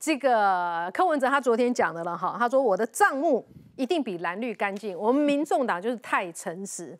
这个柯文哲他昨天讲的了哈，他说我的账目一定比蓝绿干净，我们民众党就是太诚实。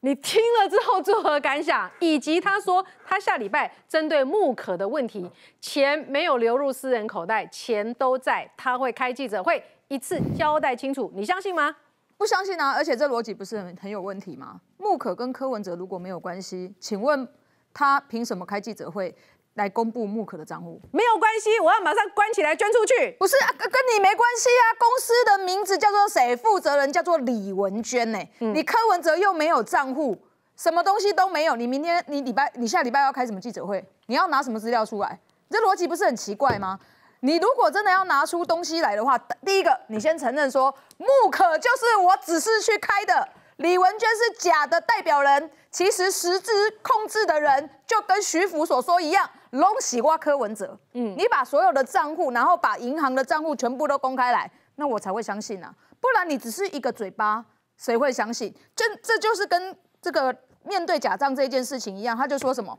你听了之后作何感想？以及他说他下礼拜针对穆可的问题，钱没有流入私人口袋，钱都在，他会开记者会一次交代清楚，你相信吗？不相信啊！而且这逻辑不是很很有问题吗？穆可跟柯文哲如果没有关系，请问他凭什么开记者会？来公布木可的账户没有关系，我要马上关起来捐出去。不是啊，跟跟你没关系啊。公司的名字叫做谁？负责人叫做李文娟呢。你柯文哲又没有账户，什么东西都没有。你明天你礼拜你下礼拜要开什么记者会？你要拿什么资料出来？这逻辑不是很奇怪吗？你如果真的要拿出东西来的话，第一个你先承认说木可就是我只是去开的，李文娟是假的代表人，其实实质控制的人就跟徐福所说一样。拢洗瓜柯文哲，嗯，你把所有的账户，然后把银行的账户全部都公开来，那我才会相信啊，不然你只是一个嘴巴，谁会相信？这这就是跟这个面对假账这件事情一样，他就说什么，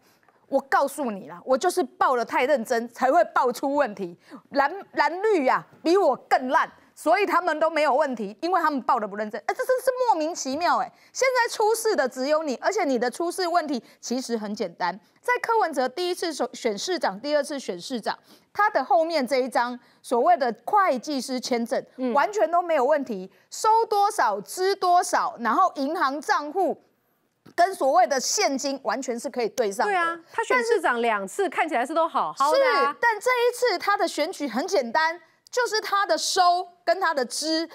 我告诉你啦，我就是报的太认真，才会报出问题，蓝蓝绿呀，比我更烂。所以他们都没有问题，因为他们报的不认真，哎，这真是莫名其妙哎。现在出事的只有你，而且你的出事问题其实很简单，在柯文哲第一次选选市长，第二次选市长，他的后面这一张所谓的会计师签证完全都没有问题，收多少支多少，然后银行账户跟所谓的现金完全是可以对上。对啊，他选市长两次看起来是都好好的，但这一次他的选举很简单。就是他的收跟他的支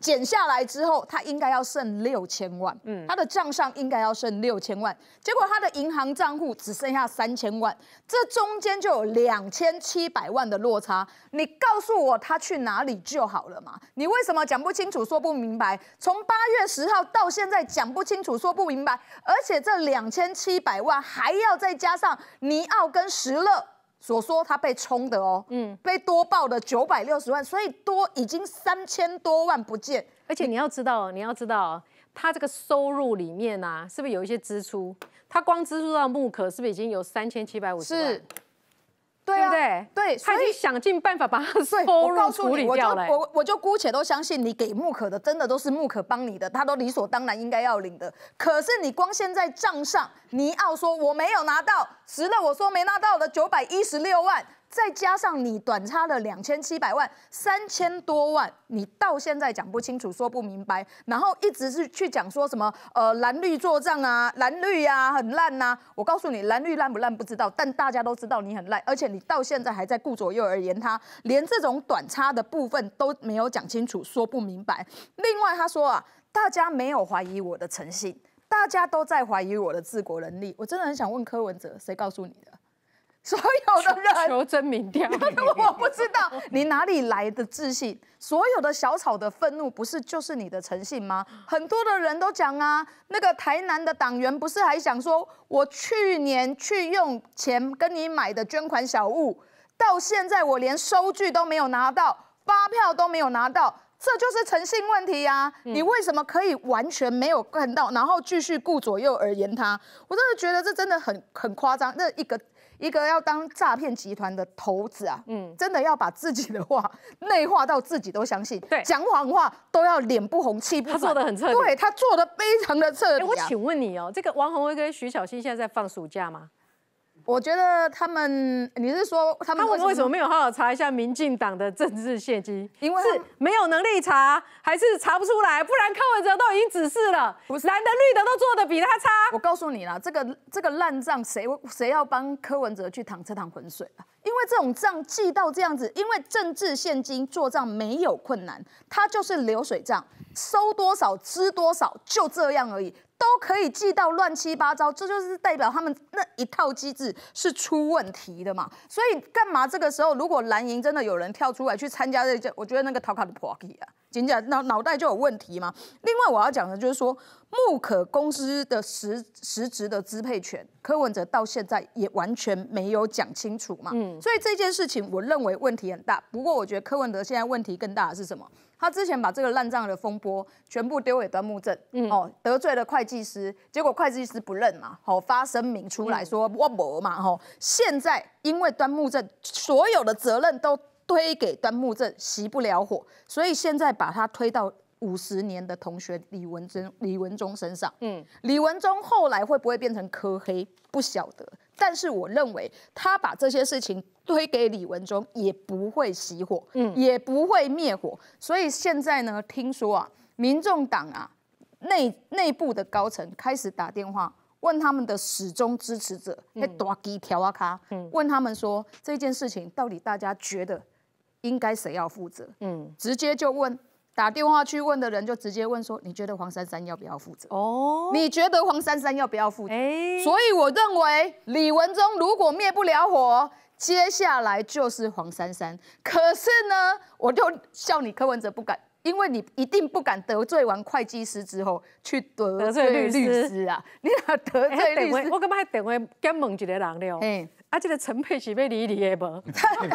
减下来之后，他应该要剩六千万，嗯，他的账上应该要剩六千万，结果他的银行账户只剩下三千万，这中间就有两千七百万的落差。你告诉我他去哪里就好了嘛？你为什么讲不清楚、说不明白？从八月十号到现在讲不清楚、说不明白，而且这两千七百万还要再加上尼奥跟石勒。所说他被冲的哦，嗯，被多报的九百六十万，所以多已经三千多万不见。而且你要知道，你要知道，他这个收入里面啊，是不是有一些支出？他光支出到木可，是不是已经有三千七百五十万？是。对不对？对，所以想尽办法把它 所有处理掉了。我我就姑且都相信你给木可的，真的都是木可帮你的，他都理所当然应该要领的。可是你光现在账上，尼奥说我没有拿到，值了我说没拿到的九百一十六万。再加上你短差了两千七百万、三千多万，你到现在讲不清楚、说不明白，然后一直是去讲说什么呃蓝绿做账啊，蓝绿呀很烂呐。我告诉你，蓝绿烂不烂不知道，但大家都知道你很烂，而且你到现在还在顾左右而言他，连这种短差的部分都没有讲清楚、说不明白。另外他说啊，大家没有怀疑我的诚信，大家都在怀疑我的治国能力。我真的很想问柯文哲，谁告诉你的？所有的人求真明调，我不知道你哪里来的自信？所有的小草的愤怒不是就是你的诚信吗？很多的人都讲啊，那个台南的党员不是还想说，我去年去用钱跟你买的捐款小物，到现在我连收据都没有拿到，发票都没有拿到。这就是诚信问题呀！你为什么可以完全没有看到，然后继续顾左右而言他？我真的觉得这真的很很夸张。那一个一个要当诈骗集团的头子啊，嗯，真的要把自己的话内化到自己都相信，对，讲谎话都要脸不红气不他做的很彻底，对他做的非常的彻底。我请问你哦，这个王宏威跟徐小新现在在放暑假吗？我觉得他们，你是说他们为什么没有好好查一下民进党的政治献金？因为是没有能力查，还是查不出来？不然柯文哲都已经指示了，蓝的绿的都做的比他差。我告诉你啦，这个这个烂账，谁谁要帮柯文哲去淌这趟浑水啊？因为这种账记到这样子，因为政治现金做账没有困难，它就是流水账，收多少支多少，就这样而已。都可以记到乱七八糟，这就是代表他们那一套机制是出问题的嘛。所以干嘛这个时候，如果蓝营真的有人跳出来去参加这件，我觉得那个逃卡的 party 啊，简直脑脑袋就有问题嘛。另外我要讲的就是说，慕可公司的实实质的支配权，柯文哲到现在也完全没有讲清楚嘛。嗯，所以这件事情我认为问题很大。不过我觉得柯文哲现在问题更大的是什么？他之前把这个烂账的风波全部丢给端木正，哦，得罪了会计师，结果会计师不认嘛，好发声明出来说我驳嘛，吼，现在因为端木正所有的责任都推给端木正，熄不了火，所以现在把他推到五十年的同学李文忠李文忠身上，嗯，李文忠后来会不会变成科黑不晓得，但是我认为他把这些事情。推给李文忠也不会熄火，嗯，也不会灭火，所以现在呢，听说啊，民众党啊内内部的高层开始打电话问他们的始终支持者，大鸡条啊卡，问他们说这件事情到底大家觉得应该谁要负责？嗯，直接就问打电话去问的人就直接问说，你觉得黄珊珊要不要负责？哦，你觉得黄珊珊要不要负责？所以我认为李文忠如果灭不了火。接下来就是黄珊珊，可是呢，我就笑你柯文哲不敢，因为你一定不敢得罪完会计师之后去得罪律师啊，你哪得罪律师？我根本还等会跟问一个人了。还记得陈佩琪被离离也不？哎，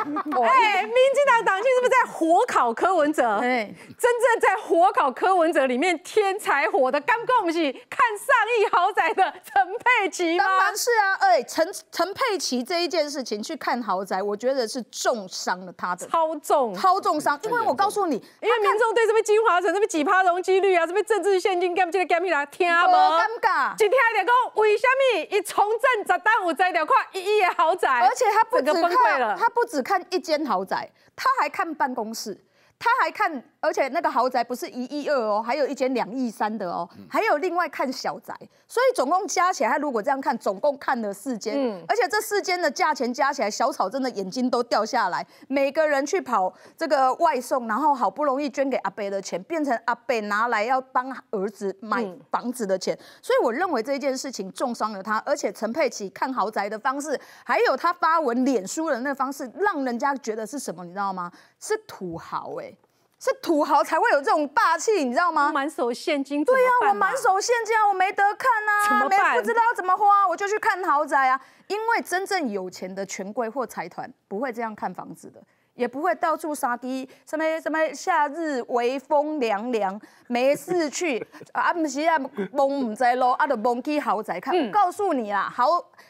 民进党党青是不是在火烤柯文哲？哎，真正在火烤柯文哲里面添柴火的，刚刚不恭喜看上亿豪宅的陈佩琪吗？当然是啊，哎，陈陈佩琪这一件事情去看豪宅，我觉得是重伤了他。的，超重，超重伤，因为我告诉你，因为民众对这边金华城这边几趴容积率啊，这边政治金 game 这个 game 来，听不？尴尬，今天还得讲为什么一从政十单有在了看一亿的豪。豪宅，而且他不止看，他不止看一间豪宅，他还看办公室，他还看。而且那个豪宅不是一亿二哦，还有一间两亿三的哦，还有另外看小宅，所以总共加起来，如果这样看，总共看了四间。而且这四间的价钱加起来，小草真的眼睛都掉下来。每个人去跑这个外送，然后好不容易捐给阿贝的钱，变成阿贝拿来要帮儿子买房子的钱，所以我认为这件事情重伤了他。而且陈佩琪看豪宅的方式，还有他发文脸书的那方式，让人家觉得是什么，你知道吗？是土豪哎。是土豪才会有这种霸气，你知道吗？满手现金，对呀，我满手现金，我没得看啊，没不知道怎么花，我就去看豪宅啊。因为真正有钱的权贵或财团不会这样看房子的。也不会到处杀鸡，什么什么夏日微风凉凉，没事去 啊，不是啊，蒙唔在路啊，就蒙去豪宅看。告诉你啦，好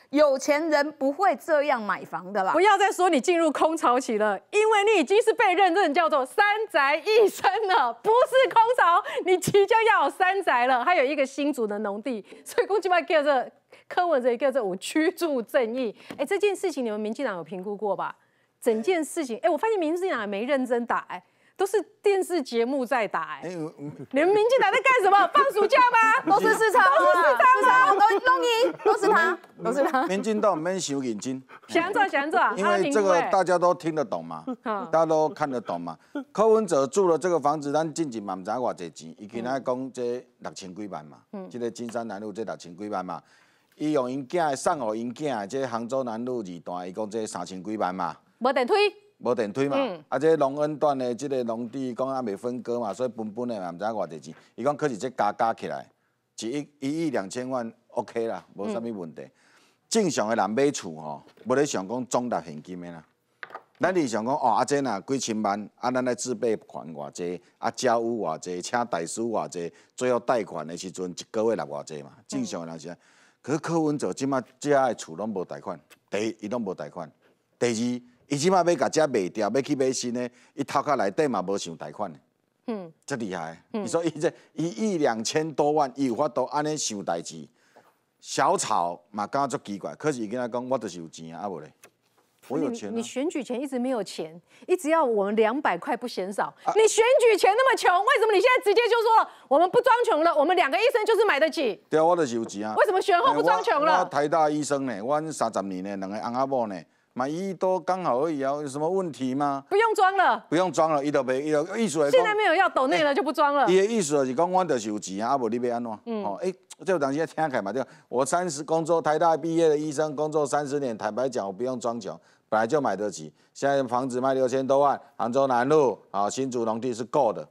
有钱人不会这样买房的啦。不要再说你进入空巢期了，因为你已经是被认证叫做三宅一生了，不是空巢，你即将要有三宅了，还有一个新主的农地，所以公鸡爸叫做柯文哲叫做我居逐正义。哎，这件事情你们民进党有评估过吧？整件事情，哎，我发现民进党没认真打，哎，都是电视节目在打，哎，你们民进党在干什么？放暑假吗？都是市场，都是他，我都弄赢，都是他，都是他。民进党没修眼睛，想做想做，因为这个大家都听得懂嘛，大家都看得懂嘛。柯文哲住的这个房子，咱进前嘛唔知偌济钱，伊今仔讲这六千几万嘛，这个金山南路这六千几万嘛，伊用因囝的上河，因囝的这杭州南路二段，伊讲这三千几万嘛。无电梯，无电梯嘛，啊！即农恩段的即个农地讲也未分割嘛，所以分分的也毋知偌济钱。伊讲可是即加加起来，一亿一亿两千万，OK 啦，无啥物问题。正常的人买厝吼，无咧想讲中大现金的啦。咱是想讲哦，啊！即若几千万，啊！咱来自备款偌济，啊！交屋偌济，请大师偌济，最后贷款的时阵一个月拿偌济嘛？正常的人是安。可是柯文哲即卖家的厝拢无贷款，第一，伊拢无贷款，第二。伊即码要甲遮卖掉，要去买新的，伊头壳内底嘛无想贷款的，嗯，真厉害。你说伊这一亿两千多万，伊有法都安尼想代志。小草嘛，感觉奇怪。可是伊跟他讲，我就是有钱啊，无咧。我有钱啊。你你选举前一直没有钱，一直要我们两百块不嫌少。你选举前那么穷，为什么你现在直接就说我们不装穷了？我们两个医生就是买得起。对啊，我就是有钱啊。为什么选后不装穷了？我台大医生呢，我三十年呢，两个阿伯呢。买一都多刚好而已啊，有什么问题吗？不用装了，不用装了，一都没，一都一数来。现在没有要抖内了，就不装了。的意思是而已，刚是有钱啊，啊，不你要安怎？嗯，哦，哎，这有时先听开嘛，就我三十工作，台大毕业的医生，工作三十年，坦白讲，我不用装穷，本来就买得起。现在房子卖六千多万，杭州南路啊，新竹农地是够的。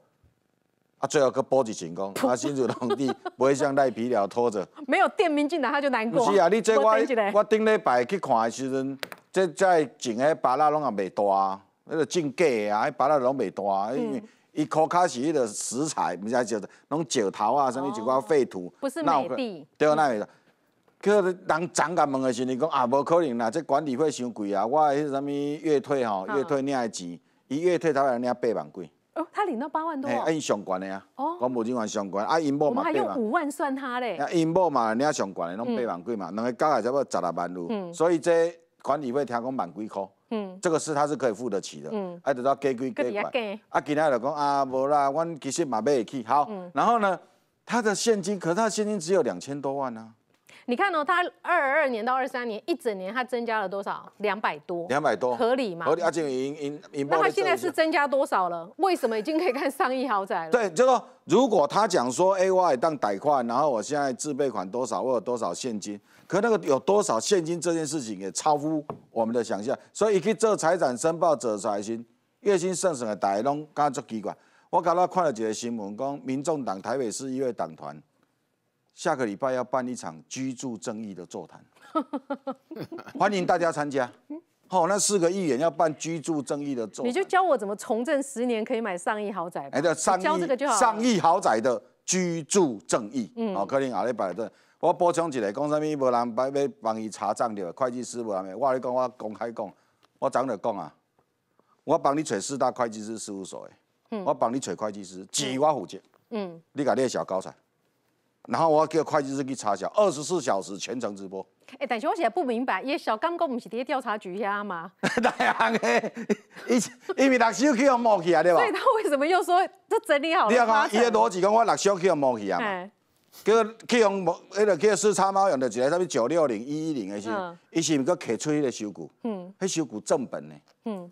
啊，最后个波及成功，啊，新竹农地 不会像赖皮佬拖着。没有店名进来，他就难过。不是啊，你这我我顶礼拜去看的时阵。即在种个芭拉拢也袂大，迄个真假啊！迄芭拉拢袂大，因为伊靠卡是迄个食材，毋是就拢石头啊，啥物一寡废土。不是美地，对啊，那会可去人长甲问的时阵讲啊，无可能啦！即管理费伤贵啊，我迄啥物月退吼，月退领的钱？一月退他来领八万几？哦，他领到八万多。嘿，按上悬的啊，公务人员上悬啊，因某嘛。我还用五万算他嘞。啊，因某嘛，你上悬的，拢八万几嘛，两个加起来差不多十六万路，所以这。管理费听讲蛮贵，块，嗯，这个事他是可以付得起的，嗯，还得到给归给管，啊，今天就讲啊，无啦，阮其实嘛买得起，好，然后呢，他的现金，可是他现金只有两千多万呢。你看哦，他二二年到二三年一整年，他增加了多少？两百多。两百多，合理吗？合理。阿金已经已经。那他现在是增加多少了？为什么已经可以看上亿豪宅了？对，就说如果他讲说 A Y 当贷款，然后我现在自备款多少，我有多少现金？可那个有多少现金这件事情也超乎我们的想象，所以一个做财产申报者才行。月薪上上的贷拢刚做机关。我刚刚看了几个新闻，讲民众党台北市议会党团。下个礼拜要办一场居住正义的座谈，欢迎大家参加。好，那四个议员要办居住正义的座谈。你就教我怎么重振十年可以买上亿豪宅。哎，对，上亿豪宅的居住正义。嗯，好，可能阿力摆正。我补充一个，讲啥物，无人帮要帮伊查账对会计师无人，我跟你讲，我公开讲，我昨下讲啊，我帮你找四大会计师事务所的，嗯、我帮你找会计师，只我负责。嗯，你家你的小高才。然后我要叫会计师去查小，二十四小时全程直播。哎，但是我现在不明白，伊小刚哥不是伫调查局遐嘛？对 呀，伊因为六叔去用摸起来对吧？所以，他为什么又说这整理好了？你看，伊的逻辑讲，我六叔去要摸起啊嘛？叫去用摸，那个叫四叉猫用的，个啥物九六零、一一零的是？伊是毋是搁客吹的修股？嗯，那修股正本呢？嗯，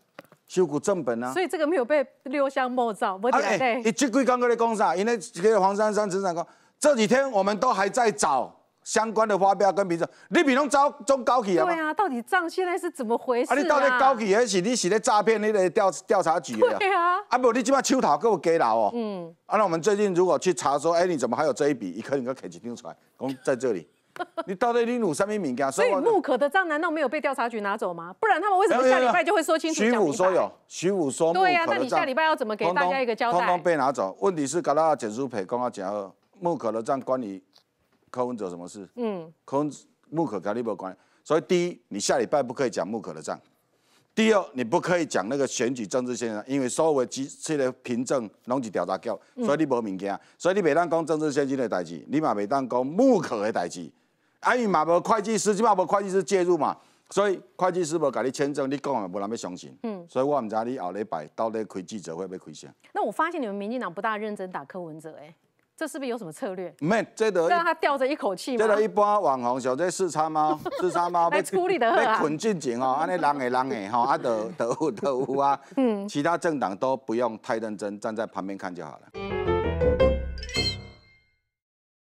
修股正本啊。所以这个没有被六香摸造，不对的。你这几刚刚在讲啥？因为这个黄珊珊之前讲。这几天我们都还在找相关的发票跟凭证。你比方招中高企啊？对啊，到底账现在是怎么回事啊？你到底高企，也许你是在诈骗，你得调调查局啊。对啊，啊不，你起码秋讨给我给了哦。嗯，啊，那我们最近如果去查说，哎，你怎么还有这一笔？你可以跟凯奇听出来，公在这里。你到底你努什么名干？所以木可的账难道没有被调查局拿走吗？不然他们为什么下礼拜就会说清楚？徐武说有，徐武说对呀，那你下礼拜要怎么给大家一个交代？通通被拿走。问题是，噶拉解除培，讲要怎个？穆可的账关你柯文哲什么事？嗯，柯文穆可跟你没关。所以第一，你下礼拜不可以讲穆可的账；，第二，你不可以讲那个选举政治现象，因为所有机器的凭证拢是调查够，所以你无物件，所以你袂当讲政治现金的代志，你嘛袂当讲穆可的代志。因为嘛无会计师，起码无会计师介入嘛，所以会计师无甲你签证，你讲也无人么相信。嗯，所以我唔知你后礼拜到底开记者会要开先。那我发现你们民进党不大认真打柯文哲，哎。这是不是有什么策略？没，这得让他吊着一口气这得一般网红小在四川猫，四川猫被处理的很啊！被捆进钱哦，安尼狼诶狼诶，吼，啊德德乌德啊！嗯，其他政党都不用太认真，站在旁边看就好了。